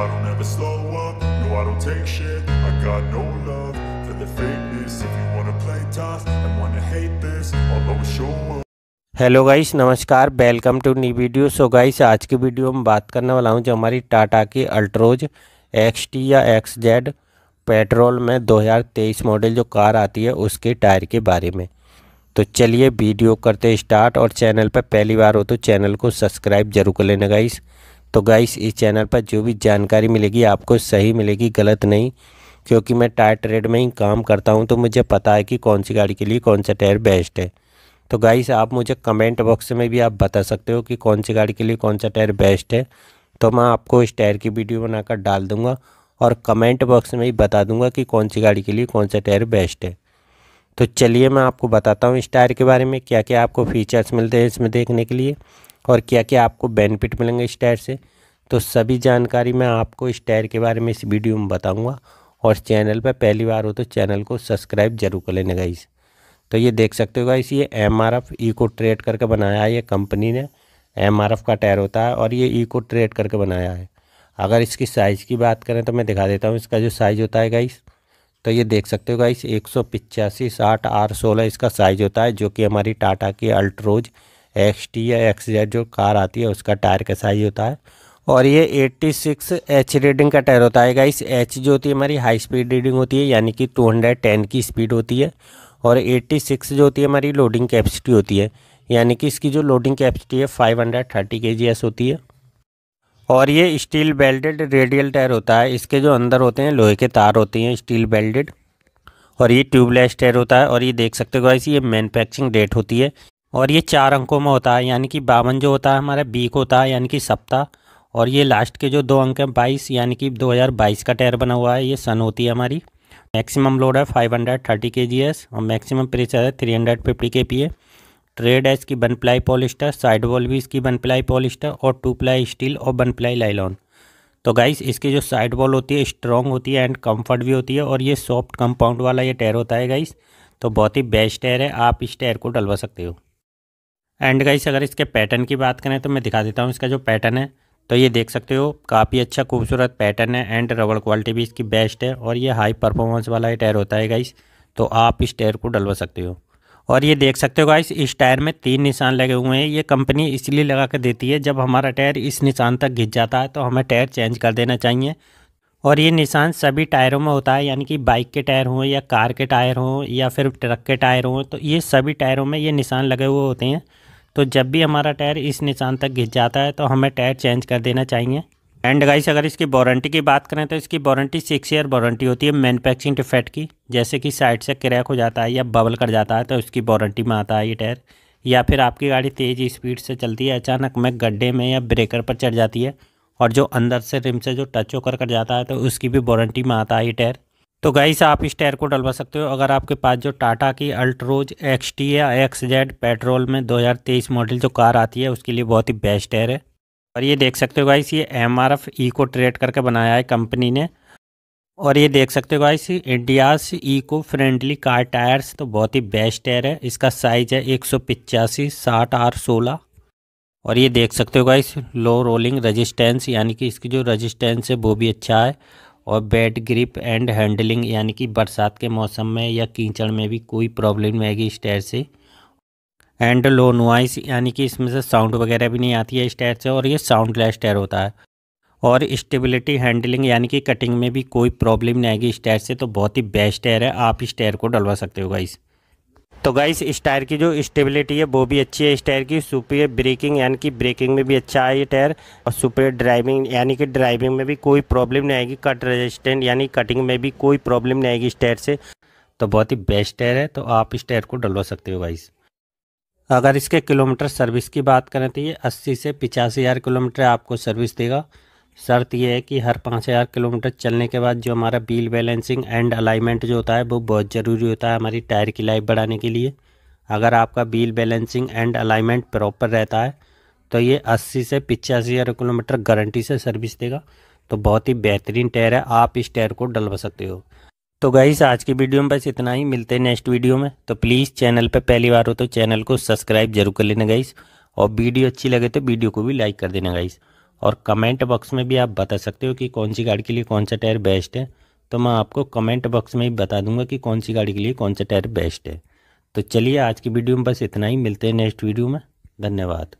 I don't ever slow up, no I don't take shit I got no love for the fakeness If you wanna play tough and wanna hate this I'll always show up hello guys नमस्कार welcome to new video so guys आज की video में बात करने वाला हूं जो हमारी टाटा की अल्ट्रोज एक्स टी या एक्स जेड पेट्रोल में 2023 मॉडल जो कार आती है उसके टायर के बारे में तो चलिए वीडियो करते स्टार्ट और चैनल पर पहली बार हो तो चैनल को सब्सक्राइब जरूर कर लेना गाइस तो गाइस इस चैनल पर जो भी जानकारी मिलेगी आपको सही मिलेगी गलत नहीं क्योंकि मैं टायर ट्रेड में ही काम करता हूँ तो मुझे पता है कि कौन सी गाड़ी के लिए कौन सा टायर बेस्ट है तो गाइस आप मुझे कमेंट बॉक्स में भी आप बता सकते हो कि कौन सी गाड़ी के लिए कौन सा टायर बेस्ट है तो मैं आपको इस टायर की वीडियो बनाकर डाल दूँगा और कमेंट बॉक्स में ही बता दूँगा कि कौन सी गाड़ी के लिए कौन सा टायर बेस्ट है तो चलिए मैं आपको बताता हूँ इस टायर के बारे में क्या क्या आपको फीचर्स मिलते हैं इसमें देखने के लिए और क्या क्या आपको बेनिफिट मिलेंगे इस टायर से तो सभी जानकारी मैं आपको इस टायर के बारे में इस वीडियो में बताऊंगा और चैनल पर पहली बार हो तो चैनल को सब्सक्राइब जरूर कर लेना गाइस तो ये देख सकते हो गाइस ये M R F eco tread करके बनाया है ये कंपनी ने एम आर एफ का टायर होता है और ये ईको ट्रेड करके बनाया है अगर इसकी साइज़ की बात करें तो मैं दिखा देता हूँ इसका जो साइज़ होता है गाइस तो ये देख सकते हो गाइस एक सौ पिचासी साठ आर सोलह इसका साइज़ होता है जो कि हमारी टाटा की अल्ट्रोज एक्स टी या एक्स जेड जो कार आती है उसका टायर का साइज़ होता है और ये 86 सिक्स एच रीडिंग का टायर होता है गाइस एच जो होती है हमारी हाई स्पीड रीडिंग होती है यानी कि 210 की स्पीड होती है और 86 जो होती है हमारी लोडिंग कैपेसिटी होती है यानी कि इसकी जो लोडिंग कैपेसिटी है 530 हंड्रेड होती है और ये स्टील बेल्टेड रेडियल टायर होता है इसके जो अंदर होते हैं लोहे के तार होते हैं स्टील बेल्टेड और ये ट्यूबलेस टायर होता है और ये देख सकते हो गाइस ये मैनुफैक्चरिंग डेट होती है और ये चार अंकों में होता है यानी कि बावन जो होता है हमारा बीक होता है यानी कि सप्ताह और ये लास्ट के जो दो अंक हैं बाईस यानी कि 2022 का टायर बना हुआ है ये सन होती है हमारी मैक्सिमम लोड है 530 हंड्रेड एस और मैक्सिमम प्रेशर है 350 हंड्रेड के ट्रेड है इसकी one ply polyester side wall भी इसकी वन प्लाई पॉलिस्टर और टू प्लाई स्टील और वन प्लाई लाइलॉन तो गाइस इसकी जो साइड वॉल होती है स्ट्रॉन्ग होती है एंड कम्फर्ट भी होती है और ये सॉफ्ट कंपाउंड वाला ये टायर होता है गाइस तो बहुत ही बेस्ट टायर है आप इस टायर को डलवा सकते हो एंड गाइस अगर इसके पैटर्न की बात करें तो मैं दिखा देता हूँ इसका जो पैटर्न है तो ये देख सकते हो काफ़ी अच्छा खूबसूरत पैटर्न है एंड रबड़ क्वालिटी भी इसकी बेस्ट है और ये हाई परफॉर्मेंस वाला ये टायर होता है गाइस तो आप इस टायर को डलवा सकते हो और ये देख सकते हो गाइस इस टायर में तीन निशान लगे हुए हैं ये कंपनी इसलिए लगा कर देती है जब हमारा टायर इस निशान तक घिस जाता है तो हमें टायर चेंज कर देना चाहिए और ये निशान सभी टायरों में होता है यानी कि बाइक के टायर हों या कार के टायर हों या फिर ट्रक के टायर हों तो ये सभी टायरों में ये निशान लगे हुए होते हैं तो जब भी हमारा टायर इस निशान तक घिस जाता है तो हमें टायर चेंज कर देना चाहिए एंड गाइस अगर इसकी वारंटी की बात करें तो इसकी वारंटी सिक्स ईयर वारंटी होती है मैनुफैक्चरिंग डिफेक्ट की जैसे कि साइड से क्रैक हो जाता है या बबल कर जाता है तो उसकी वारंटी में आता है ये टायर या फिर आपकी गाड़ी तेज़ स्पीड से चलती है अचानक में गड्ढे में या ब्रेकर पर चढ़ जाती है और जो अंदर से रिम से जो टच होकर कर जाता है तो उसकी भी वारंटी में आता है ये टायर तो से आप इस टायर को डलवा सकते हो अगर आपके पास जो टाटा की अल्ट्रोज एक्स टी या एक्स जेड पेट्रोल में 2023 मॉडल जो कार आती है उसके लिए बहुत ही बेस्ट टायर है और ये देख सकते हो गाई ये M R F eco tread करके बनाया है कंपनी ने और ये देख सकते हो guys India's eco friendly car tyres तो बहुत ही बेस्ट टायर है इसका साइज है एक सौ पिचासी साठ आर सोलह और ये देख सकते हो गाई लो रोलिंग रजिस्टेंस यानी कि इसकी जो रजिस्टेंस है वो भी अच्छा है और बैड ग्रिप एंड हैंडलिंग यानी कि बरसात के मौसम में या कीचड़ में भी कोई प्रॉब्लम नहीं आएगी इस टायर से एंड लो नॉइस यानी कि इसमें से साउंड वगैरह भी नहीं आती है इस टायर से और ये साउंडलेस टायर होता है और स्टेबिलिटी हैंडलिंग यानी कि कटिंग में भी कोई प्रॉब्लम नहीं आएगी इस टायर से तो बहुत ही बेस्ट टायर है आप इस टायर को डलवा सकते हो गाइस तो गाइस इस टायर की जो स्टेबिलिटी है वो भी अच्छी है इस टायर की सुपर ब्रेकिंग यानी कि ब्रेकिंग में भी अच्छा है ये टायर और सुपर ड्राइविंग यानी कि ड्राइविंग में भी कोई प्रॉब्लम नहीं आएगी कट रेजिस्टेंट यानी कटिंग में भी कोई प्रॉब्लम नहीं आएगी इस टायर से तो बहुत ही बेस्ट टायर है तो आप इस टायर को डलवा सकते हो गाइस अगर इसके किलोमीटर सर्विस की बात करें तो ये अस्सी से पिचासी हज़ार किलोमीटर आपको सर्विस देगा शर्त यह है कि हर पाँच हज़ार किलोमीटर चलने के बाद जो हमारा बिल बैलेंसिंग एंड अलाइनमेंट जो होता है वो बहुत ज़रूरी होता है हमारी टायर की लाइफ बढ़ाने के लिए अगर आपका wheel balancing and alignment proper रहता है तो ये अस्सी से पिचासी हज़ार किलोमीटर गारंटी से सर्विस देगा तो बहुत ही बेहतरीन टायर है आप इस टायर को डलवा सकते हो तो गईस आज की वीडियो में बस इतना ही मिलते हैं नेक्स्ट वीडियो में तो प्लीज़ चैनल पर पहली बार हो तो चैनल को सब्सक्राइब जरूर कर लेना गाइस और वीडियो अच्छी लगे तो वीडियो को भी लाइक कर देना गाइस और कमेंट बॉक्स में भी आप बता सकते हो कि कौन सी गाड़ी के लिए कौन सा टायर बेस्ट है तो मैं आपको कमेंट बॉक्स में ही बता दूंगा कि कौन सी गाड़ी के लिए कौन सा टायर बेस्ट है तो चलिए आज की वीडियो में बस इतना ही मिलते हैं नेक्स्ट वीडियो में धन्यवाद